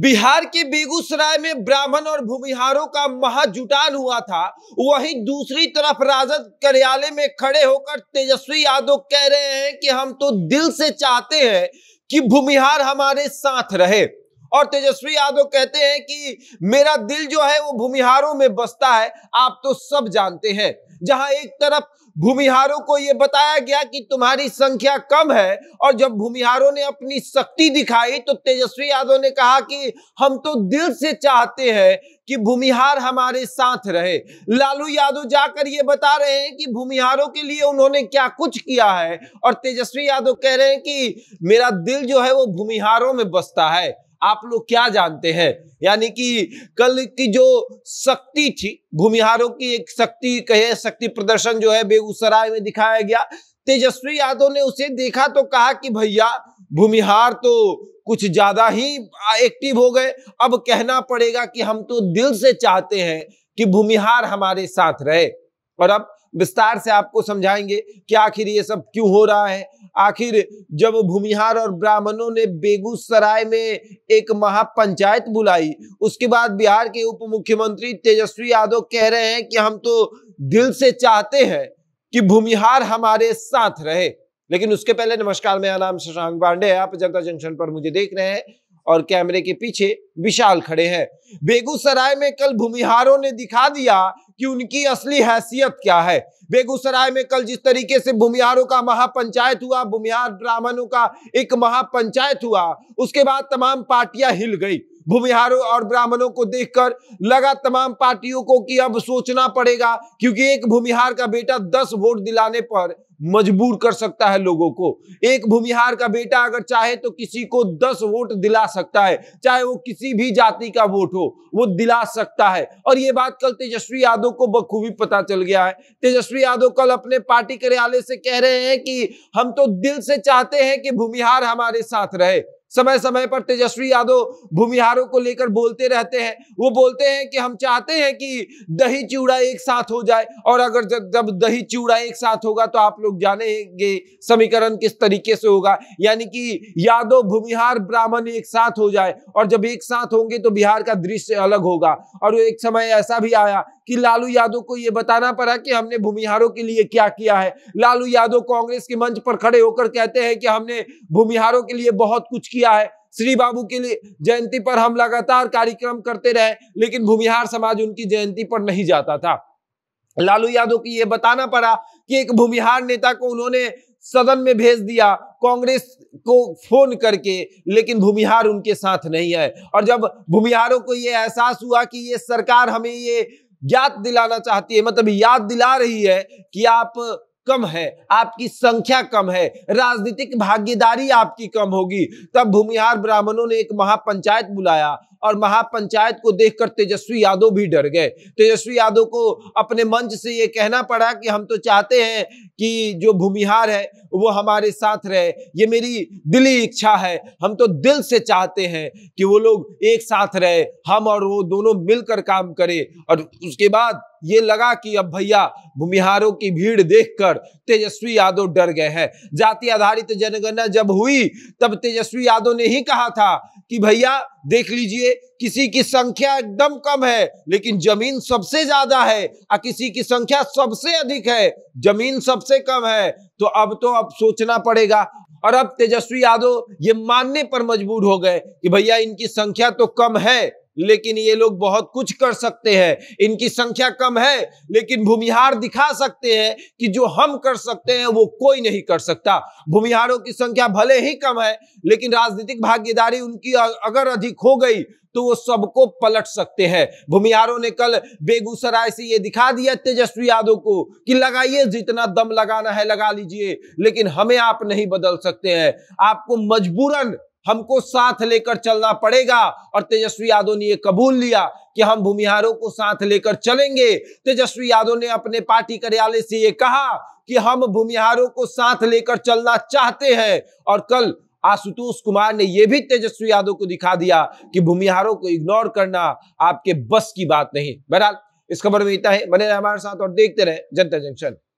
बिहार के बेगूसराय में ब्राह्मण और भूमिहारों का महाजुटान हुआ था वहीं दूसरी तरफ राजद कार्यालय में खड़े होकर तेजस्वी यादव कह रहे हैं कि हम तो दिल से चाहते हैं कि भूमिहार हमारे साथ रहे और तेजस्वी यादव कहते हैं कि मेरा दिल जो है वो भूमिहारों में बसता है आप तो सब जानते हैं जहां एक तरफ भूमिहारों को यह बताया गया कि तुम्हारी संख्या कम है और जब भूमिहारों ने अपनी शक्ति दिखाई तो तेजस्वी यादव ने कहा कि हम तो दिल से चाहते हैं कि भूमिहार हमारे साथ रहे लालू यादव जाकर ये बता रहे हैं कि भूमिहारों के लिए उन्होंने क्या कुछ किया है और तेजस्वी यादव कह रहे हैं कि मेरा दिल जो है वो भूमिहारों में बसता है आप लोग क्या जानते हैं यानी कि कल की जो शक्ति थी भूमिहारों की एक शक्ति कहे शक्ति प्रदर्शन जो है बेगूसराय में दिखाया गया तेजस्वी यादव ने उसे देखा तो कहा कि भैया भूमिहार तो कुछ ज्यादा ही एक्टिव हो गए अब कहना पड़ेगा कि हम तो दिल से चाहते हैं कि भूमिहार हमारे साथ रहे और अब विस्तार से आपको समझाएंगे कि आखिर ये सब क्यों हो रहा है आखिर जब भूमिहार और ब्राह्मणों ने बेगूसराय में एक महापंचायत बुलाई उसके बाद बिहार के उप मुख्यमंत्री तेजस्वी यादव कह रहे हैं कि हम तो दिल से चाहते हैं कि भूमिहार हमारे साथ रहे लेकिन उसके पहले नमस्कार मेरा नाम शशांक पांडे है आप जनता जंक्शन पर मुझे देख रहे हैं और कैमरे के पीछे विशाल खड़े हैं बेगूसराय में कल भूमिहारों ने दिखा दिया कि उनकी असली हैसियत क्या है बेगूसराय में कल जिस तरीके से भूमिहारों का महापंचायत हुआ भूमिहार ब्राह्मणों का एक महापंचायत हुआ उसके बाद तमाम पार्टियां हिल गई भूमिहारों और ब्राह्मणों को देखकर लगा तमाम पार्टियों को कि अब सोचना पड़ेगा क्योंकि एक भूमिहार का बेटा दस वोट दिलाने पर मजबूर कर सकता है लोगों को एक भूमिहार का बेटा अगर चाहे तो किसी को दस वोट दिला सकता है चाहे वो किसी भी जाति का वोट हो वो दिला सकता है और ये बात कल तेजस्वी यादव को बखूबी पता चल गया है तेजस्वी यादव कल अपने पार्टी कार्यालय से कह रहे हैं कि हम तो दिल से चाहते हैं कि भूमिहार हमारे साथ रहे समय समय पर तेजस्वी यादव भूमिहारों को लेकर बोलते रहते हैं वो बोलते हैं कि हम चाहते हैं कि दही चूड़ा एक साथ हो जाए और अगर जब जब दही चूड़ा एक साथ होगा तो आप लोग जानेंगे समीकरण किस तरीके से होगा यानी कि यादव भूमिहार ब्राह्मण एक साथ हो जाए और जब एक साथ होंगे तो बिहार का दृश्य अलग होगा और एक समय ऐसा भी आया कि लालू यादव को यह बताना पड़ा कि हमने भूमिहारों के लिए क्या किया है लालू यादव कांग्रेस के मंच पर खड़े होकर कहते हैं कि हमने भूमिहारों के लिए बहुत कुछ किया है श्री बाबू के लिए जयंती पर हम लगातार कार्यक्रम करते रहे लेकिन भूमिहार समाज उनकी जयंती पर नहीं जाता था लालू यादव की यह बताना पड़ा कि एक भूमिहार नेता को उन्होंने सदन में भेज दिया कांग्रेस को फोन करके लेकिन भूमिहार उनके साथ नहीं है और जब भूमिहारों को ये एहसास हुआ कि ये सरकार हमें ये याद दिलाना चाहती है मतलब याद दिला रही है कि आप कम है आपकी संख्या कम है राजनीतिक भागीदारी आपकी कम होगी तब भूमिहार ब्राह्मणों ने एक महापंचायत बुलाया और महापंचायत को देखकर तेजस्वी यादव भी डर गए तेजस्वी यादव को अपने मंच से ये कहना पड़ा कि हम तो चाहते हैं कि जो भूमिहार है वो हमारे साथ रहे ये मेरी दिली इच्छा है हम तो दिल से चाहते हैं कि वो लोग एक साथ रहे हम और वो दोनों मिलकर काम करें और उसके बाद ये लगा कि अब भैया भूमिहारों की भीड़ देखकर तेजस्वी यादव डर गए हैं जाति आधारित जनगणना जब हुई तब तेजस्वी यादव ने ही कहा था कि भैया देख लीजिए किसी की संख्या एकदम कम है लेकिन जमीन सबसे ज्यादा है और किसी की संख्या सबसे अधिक है जमीन सबसे कम है तो अब तो अब सोचना पड़ेगा और अब तेजस्वी यादव ये मानने पर मजबूर हो गए कि भैया इनकी संख्या तो कम है लेकिन ये लोग बहुत कुछ कर सकते हैं इनकी संख्या कम है लेकिन भूमिहार दिखा सकते हैं कि जो हम कर सकते हैं वो कोई नहीं कर सकता भूमिहारों की संख्या भले ही कम है लेकिन राजनीतिक भागीदारी उनकी अगर अधिक हो गई तो वो सबको पलट सकते हैं भूमिहारों ने कल बेगूसराय से ये दिखा दिया तेजस्वी यादव को कि लगाइए जितना दम लगाना है लगा लीजिए लेकिन हमें आप नहीं बदल सकते हैं आपको मजबूरन हमको साथ लेकर चलना पड़ेगा और तेजस्वी यादव ने यह कबूल लिया कि हम भूमिहारों को साथ लेकर चलेंगे तेजस्वी यादव ने अपने पार्टी कार्यालय से ये कहा कि हम भूमिहारों को साथ लेकर चलना चाहते हैं और कल आशुतोष कुमार ने यह भी तेजस्वी यादव को दिखा दिया कि भूमिहारों को इग्नोर करना आपके बस की बात नहीं बहरहाल इस खबर में इतना है बने रहे हमारे साथ और देखते रहे जनता जंक्शन